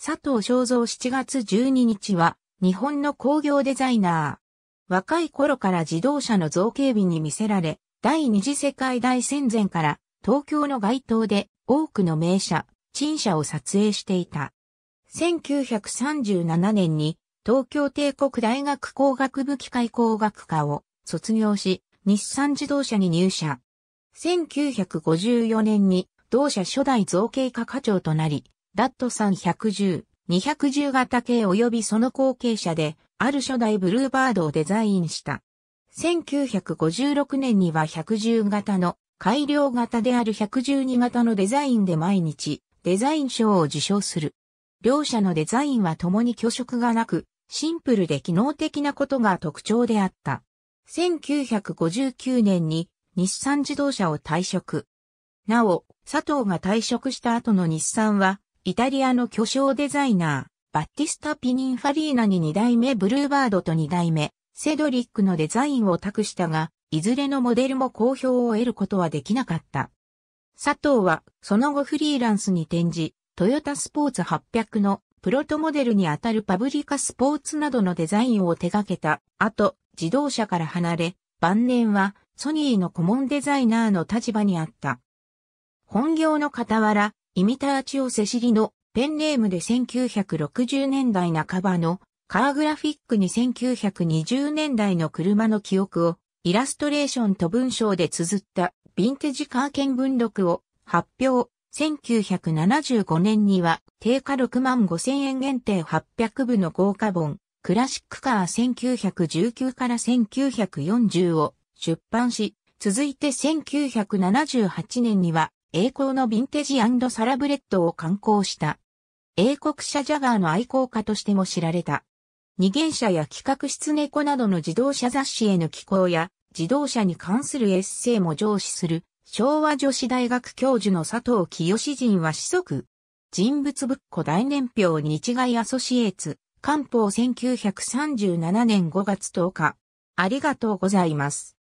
佐藤正造7月12日は、日本の工業デザイナー。若い頃から自動車の造形美に見せられ、第二次世界大戦前から東京の街頭で多くの名車、陳車を撮影していた。1937年に東京帝国大学工学部機械工学科を卒業し、日産自動車に入社。1954年に同社初代造形科課長となり、ダットさん110、210型系及びその後継者で、ある初代ブルーバードをデザインした。1956年には110型の改良型である112型のデザインで毎日デザイン賞を受賞する。両者のデザインは共に虚色がなく、シンプルで機能的なことが特徴であった。1959年に日産自動車を退職。なお、佐藤が退職した後の日産はイタリアの巨匠デザイナー、バッティスタ・ピニンファリーナに2代目ブルーバードと2代目、セドリックのデザインを託したが、いずれのモデルも好評を得ることはできなかった。佐藤は、その後フリーランスに転じ、トヨタスポーツ800のプロトモデルにあたるパブリカスポーツなどのデザインを手掛けた後、自動車から離れ、晩年はソニーの顧問デザイナーの立場にあった。本業の傍ら、イミターチオセシリのペンネームで1960年代半ばのカーグラフィックに1920年代の車の記憶をイラストレーションと文章で綴ったヴィンテージカー見聞録を発表。1975年には定価6万5千円限定800部の豪華本クラシックカー1919から1940を出版し、続いて1978年には栄光のヴィンテージサラブレッドを刊行した。英国車ジャガーの愛好家としても知られた。二元車や企画室猫などの自動車雑誌への寄稿や、自動車に関するエッセイも上司する、昭和女子大学教授の佐藤清人は子息。人物仏庫大年表日外アソシエーツ、官報1937年5月10日。ありがとうございます。